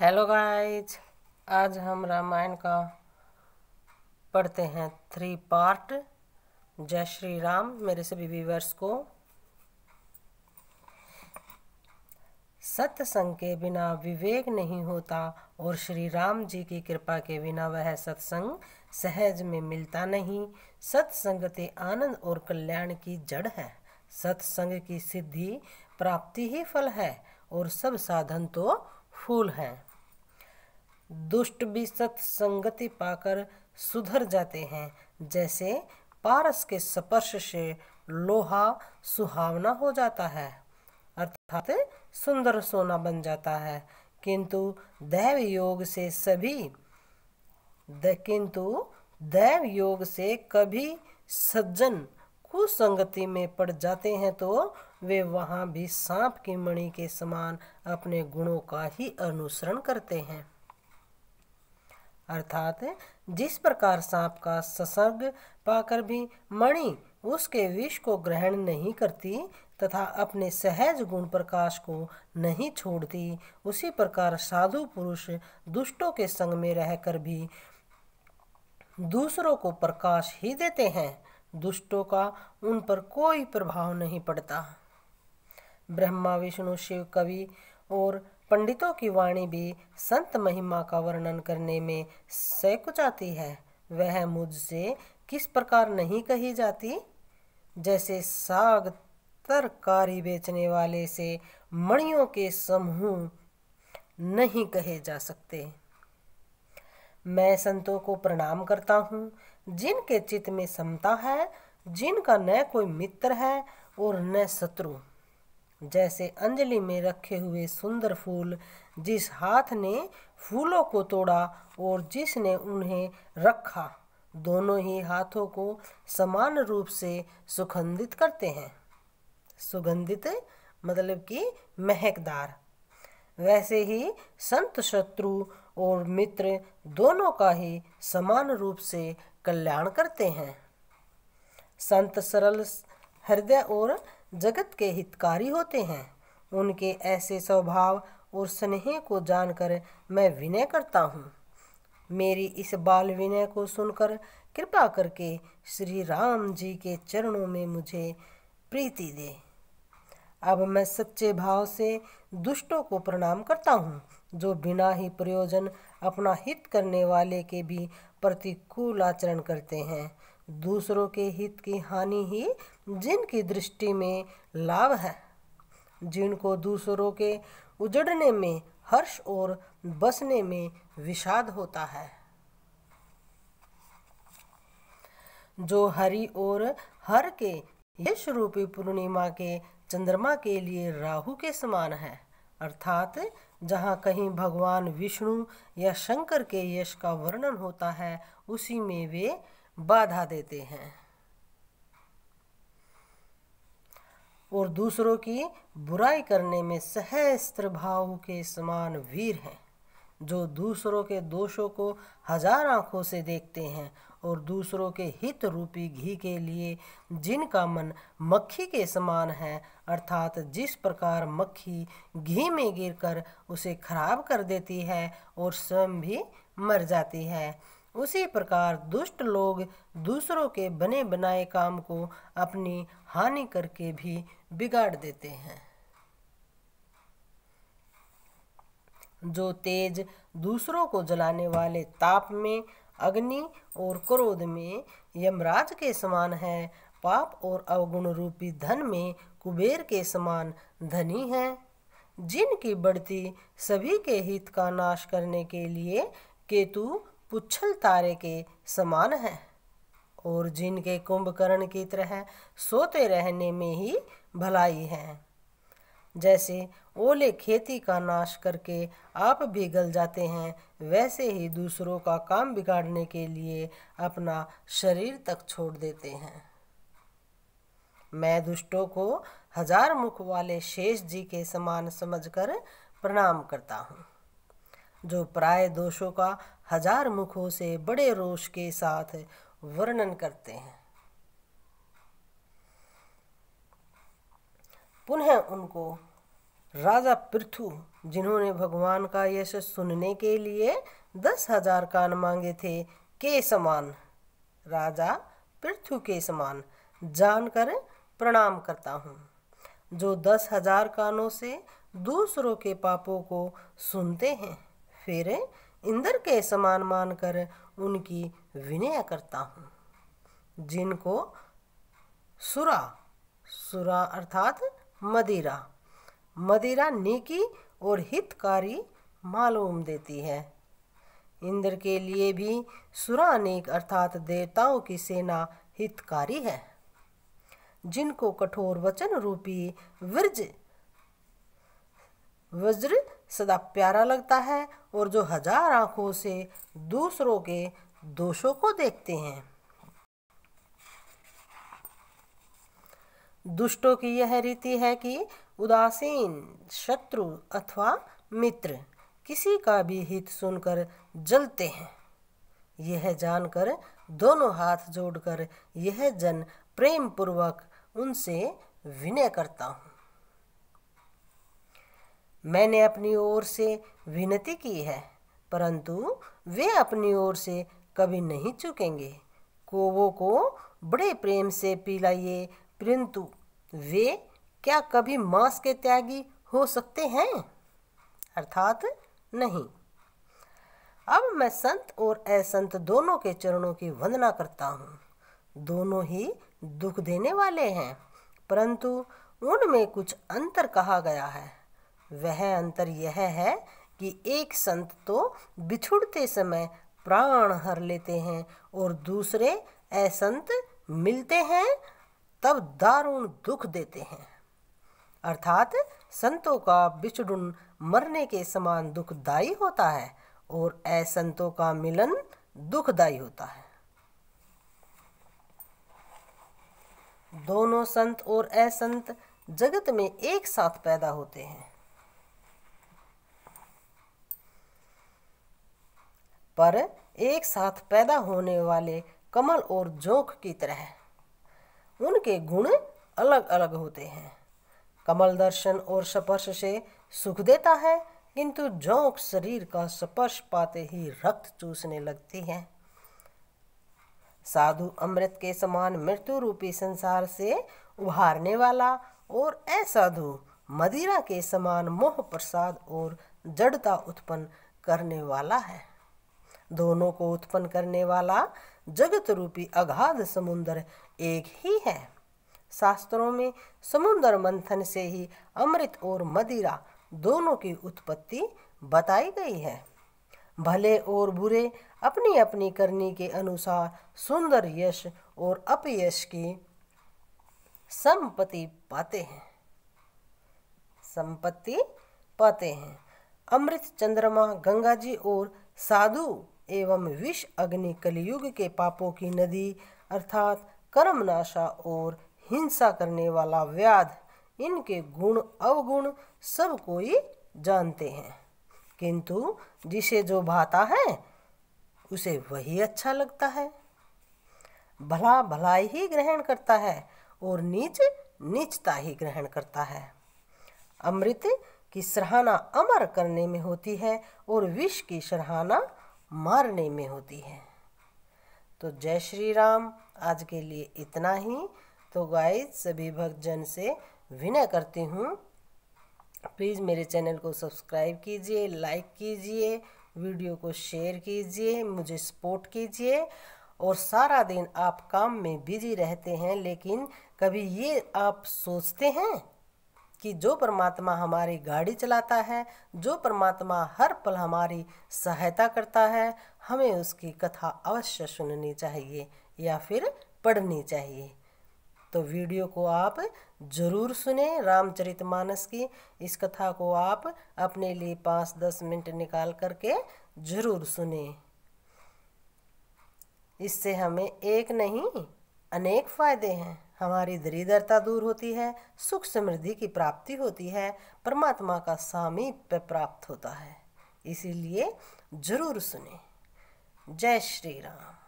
hello guys आज हम रामायण का पढ़ते हैं थ्री पार्ट जय श्री राम मेरे सभी व्यूवर्स को सत्संग के बिना विवेक नहीं होता और श्री राम जी की कृपा के बिना वह सत्संग सहज में मिलता नहीं सत्संगति आनंद और कल्याण की जड़ है सत्संग की सिद्धि प्राप्ति ही फल है और सब साधन तो फूल हैं दुष्ट भी सत्संगति पाकर सुधर जाते हैं जैसे पारस के स्पर्श से लोहा सुहावना हो जाता है अर्थात सुंदर सोना बन जाता है किंतु दैव योग से सभी किंतु दैव योग से कभी सज्जन कुसंगति में पड़ जाते हैं तो वे वहाँ भी सांप की मणि के समान अपने गुणों का ही अनुसरण करते हैं अर्थात जिस प्रकार सांप का ससर्ग पाकर भी मणि उसके विष को ग्रहण नहीं करती तथा अपने सहज गुण प्रकाश को नहीं छोड़ती उसी प्रकार साधु पुरुष दुष्टों के संग में रहकर भी दूसरों को प्रकाश ही देते हैं दुष्टों का उन पर कोई प्रभाव नहीं पड़ता ब्रह्मा विष्णु शिव कवि और पंडितों की वाणी भी संत महिमा का वर्णन करने में सैकुचाती है वह मुझसे किस प्रकार नहीं कही जाती जैसे साग तरकारी बेचने वाले से मणियों के समूह नहीं कहे जा सकते मैं संतों को प्रणाम करता हूँ जिनके चित्त में समता है जिनका न कोई मित्र है और न शत्रु जैसे अंजलि में रखे हुए सुंदर फूल जिस हाथ ने फूलों को तोड़ा और जिसने उन्हें रखा दोनों ही हाथों को समान रूप से सुगंधित करते हैं सुगंधित मतलब कि महकदार वैसे ही संत शत्रु और मित्र दोनों का ही समान रूप से कल्याण करते हैं संत सरल हृदय और जगत के हितकारी होते हैं उनके ऐसे स्वभाव और स्नेह को जानकर मैं विनय करता हूँ मेरी इस बाल विनय को सुनकर कृपा करके श्री राम जी के चरणों में मुझे प्रीति दे अब मैं सच्चे भाव से दुष्टों को प्रणाम करता हूँ जो बिना ही प्रयोजन अपना हित करने वाले के भी प्रतिकूल आचरण करते हैं दूसरों के हित की हानि ही जिनकी दृष्टि में लाभ है जिनको दूसरों के उजड़ने में हर्ष और बसने में विषाद होता है जो हरि और हर के यश रूपी पूर्णिमा के चंद्रमा के लिए राहु के समान है अर्थात जहाँ कहीं भगवान विष्णु या शंकर के यश का वर्णन होता है उसी में वे बाधा देते हैं और दूसरों की बुराई करने में सहस्त्र भाव के समान वीर हैं जो दूसरों के दोषों को हजार आँखों से देखते हैं और दूसरों के हित रूपी घी के लिए जिनका मन मक्खी के समान है अर्थात जिस प्रकार मक्खी घी में गिरकर उसे खराब कर देती है और स्वयं भी मर जाती है उसी प्रकार दुष्ट लोग दूसरों के बने बनाए काम को अपनी हानि करके भी बिगाड़ देते हैं जो तेज दूसरों को जलाने वाले ताप में अग्नि और क्रोध में यमराज के समान है पाप और अवगुण रूपी धन में कुबेर के समान धनी है जिनकी बढ़ती सभी के हित का नाश करने के लिए केतु पुच्छल तारे के समान है और जिनके कुंभकर्ण की तरह सोते रहने में ही भलाई है जैसे ओले खेती का नाश करके आप भी गल जाते हैं वैसे ही दूसरों का काम बिगाड़ने के लिए अपना शरीर तक छोड़ देते हैं मैं दुष्टों को हजार मुख वाले शेष जी के समान समझकर प्रणाम करता हूँ जो प्राय दोषों का हजार मुखों से बड़े रोष के साथ वर्णन करते हैं पुनः उनको राजा पृथु जिन्होंने भगवान का यश सुनने के लिए दस हजार कान मांगे थे के समान राजा पृथु के समान जानकर प्रणाम करता हूँ जो दस हजार कानों से दूसरों के पापों को सुनते हैं फेरे इंद्र के समान मानकर उनकी विनय करता हूँ जिनको सुरा सुरा अर्थात मदिरा मदिरा नीकी और हितकारी मालूम देती है इंद्र के लिए भी सुरा अनेक अर्थात देवताओं की सेना हितकारी है जिनको कठोर वचन रूपी वृज वज्र सदा प्यारा लगता है और जो हजार आँखों से दूसरों के दोषों को देखते हैं दुष्टों की यह रीति है कि उदासीन शत्रु अथवा मित्र किसी का भी हित सुनकर जलते हैं यह जानकर दोनों हाथ जोड़कर यह जन प्रेम पूर्वक उनसे विनय करता हूँ मैंने अपनी ओर से विनती की है परंतु वे अपनी ओर से कभी नहीं चुकेंगे कोवों को बड़े प्रेम से पिलाइए परंतु वे क्या कभी मांस के त्यागी हो सकते हैं अर्थात नहीं अब मैं संत और असंत दोनों के चरणों की वंदना करता हूँ दोनों ही दुख देने वाले हैं परंतु उनमें कुछ अंतर कहा गया है वह अंतर यह है कि एक संत तो बिछुड़ते समय प्राण हर लेते हैं और दूसरे असंत मिलते हैं तब दारुण दुख देते हैं अर्थात संतों का बिछुड़न मरने के समान दुखदायी होता है और असंतों का मिलन दुखदायी होता है दोनों संत और असंत जगत में एक साथ पैदा होते हैं पर एक साथ पैदा होने वाले कमल और जोंक की तरह उनके गुण अलग अलग होते हैं कमल दर्शन और स्पर्श से सुख देता है किंतु जोंक शरीर का स्पर्श पाते ही रक्त चूसने लगती है साधु अमृत के समान मृत्यु रूपी संसार से उभारने वाला और असाधु मदिरा के समान मोह प्रसाद और जड़ता उत्पन्न करने वाला है दोनों को उत्पन्न करने वाला जगत रूपी अगाध समुद्र एक ही है शास्त्रों में समुद्र मंथन से ही अमृत और मदिरा दोनों की उत्पत्ति बताई गई है भले और बुरे अपनी अपनी करनी के अनुसार सुंदर यश और अपयश की संपत्ति पाते हैं संपत्ति पाते हैं अमृत चंद्रमा गंगा जी और साधु एवं विष अग्नि कलयुग के पापों की नदी अर्थात कर्मनाशा और हिंसा करने वाला व्याध इनके गुण अवगुण सब कोई जानते हैं किंतु जिसे जो भाता है उसे वही अच्छा लगता है भला भलाई ही ग्रहण करता है और नीच नीचता ही ग्रहण करता है अमृत की सराहना अमर करने में होती है और विष की सराहना मारने में होती है तो जय श्री राम आज के लिए इतना ही तो गाइस सभी भक्तजन से विनय करती हूँ प्लीज़ मेरे चैनल को सब्सक्राइब कीजिए लाइक कीजिए वीडियो को शेयर कीजिए मुझे सपोर्ट कीजिए और सारा दिन आप काम में बिजी रहते हैं लेकिन कभी ये आप सोचते हैं कि जो परमात्मा हमारी गाड़ी चलाता है जो परमात्मा हर पल हमारी सहायता करता है हमें उसकी कथा अवश्य सुननी चाहिए या फिर पढ़नी चाहिए तो वीडियो को आप ज़रूर सुने रामचरितमानस की इस कथा को आप अपने लिए पाँच दस मिनट निकाल करके ज़रूर सुने इससे हमें एक नहीं अनेक फ़ायदे हैं हमारी दरिद्रता दूर होती है सुख समृद्धि की प्राप्ति होती है परमात्मा का सामीप्य प्राप्त होता है इसीलिए जरूर सुने जय श्री राम